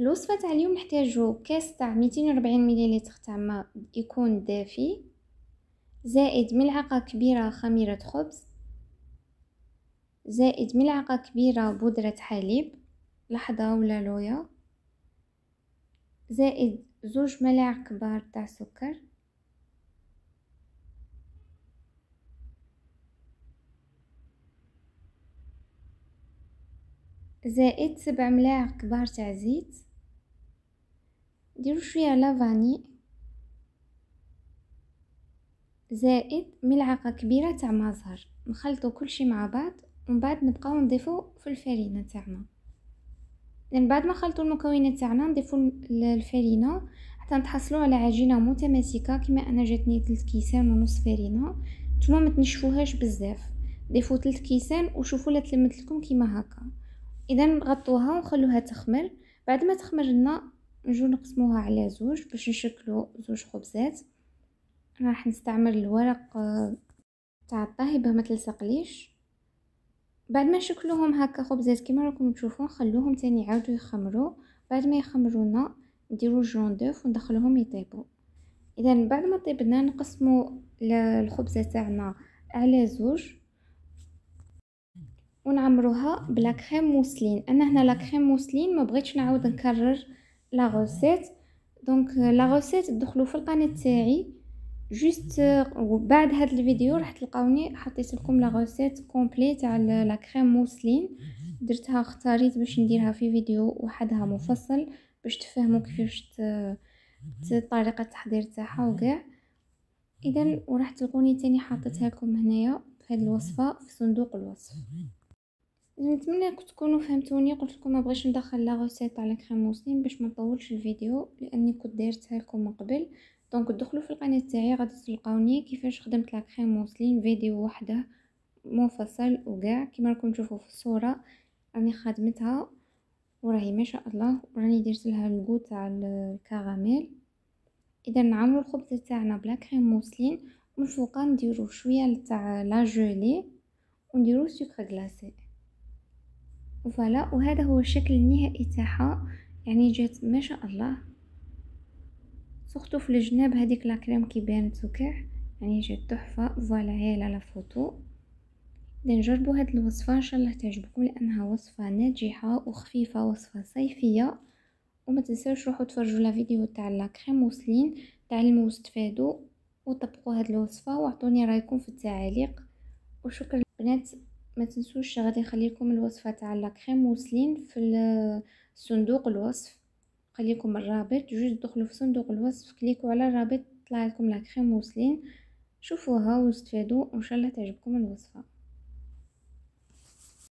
الوصفة تاع اليوم نحتاجو كاس تاع ميتين وربعين مليليتر تاع ما يكون دافي زائد ملعقة كبيرة خميرة خبز زائد ملعقة كبيرة بودرة حليب لحظة ولا لويا زائد زوج ملاعق كبار تاع سكر زائد سبع ملاعق كبار تاع زيت نديرو شويه فاني زائد ملعقه كبيره تاع مازهر نخلطو كلشي مع بعض ومن بعد نبقاو نضيفو في الفرينه تاعنا من بعد ما خلطو المكونات تاعنا نضيفو الفرينه حتى نتحصلو على عجينه متماسكه كما انا جاتني 3 كيسان ونص فرينه نتوما ما تنشفوهاش بزاف ضيفوا 3 كيسان وشوفوا لا تلمت لكم كيما هكا اذا نغطوها ونخلوها تخمر بعد ما تخمر لنا نجو نقسموها على زوج باش نشكلو زوج خبزات راح نستعمل الورق آه، تاع الطهي باه ما تلصقليش بعد ما نشكلوهم هكا خبزات كيما راكم تشوفون نخلوهم تاني يعاودو يخمرو بعد ما يخمرونا نديرو جون دوف وندخلوهم يطيبو اذا بعد ما طيبنا نقسمو الخبزه تاعنا على زوج ونعمروها بلا كريم موسلين انا هنا لا كريم موسلين ما بغيتش نعاود نكرر لا غوسيت دونك لا غوسيت دخلوا في القناه تاعي جوست euh, بعد هذا الفيديو راح تلقاوني حطيت لكم لا غوسيت كومبلي تاع لا كريم موسلين درتها اختاريت باش نديرها في فيديو وحدها مفصل باش تفهموا كيفاش طريقه التحضير تاعها وكاع اذا وراح تلقوني تاني حاطتها لكم هنايا في هذه الوصفه في صندوق الوصف نتمنى تكونوا فهمتوني قلت لكم ما بغيتش ندخل لا غوسيت على كريم موسلين باش ما نطولش الفيديو لاني كنت دايرتها لكم من قبل دونك دخلوا في القناه تاعي غادي تلقاوني كيفاش خدمت لا كريم موسلين فيديو وحده منفصل وكاع كما راكم تشوفوا في الصوره راني خدمتها وراهي ما شاء الله راني درت لها الكو تاع الكراميل اذا نعملوا الخبز تاعنا بلا كريم موسلين ومن فوقها نديرو شويه تاع لا جولي ونديروا سكر غلاسي فوالا وهذا هو الشكل النهائي تاعها يعني جات ما شاء الله سورتو في الجناب هذيك لا كريم كيبان سكر يعني جات تحفه فوالا هي لا فوتو اذا نجربوا هاد الوصفه ان شاء الله تعجبكم لانها وصفه ناجحه وخفيفه وصفه صيفيه وما تنساوش روحوا تفرجوا لا فيديو تاع لا كريم موسلين تعلموا واستفادوا وطبقوا هاد الوصفه واعطوني رايكم في التعاليق وشكرا بنات ما تنسوش غادي نخليكم الوصفه تاع لا كريم موسلين في صندوق الوصف خليكم الرابط جوج دخلوا في صندوق الوصف كليكوا على الرابط طلع لكم لا كريم موسلين شوفوها واستفادوا وان شاء الله تعجبكم الوصفه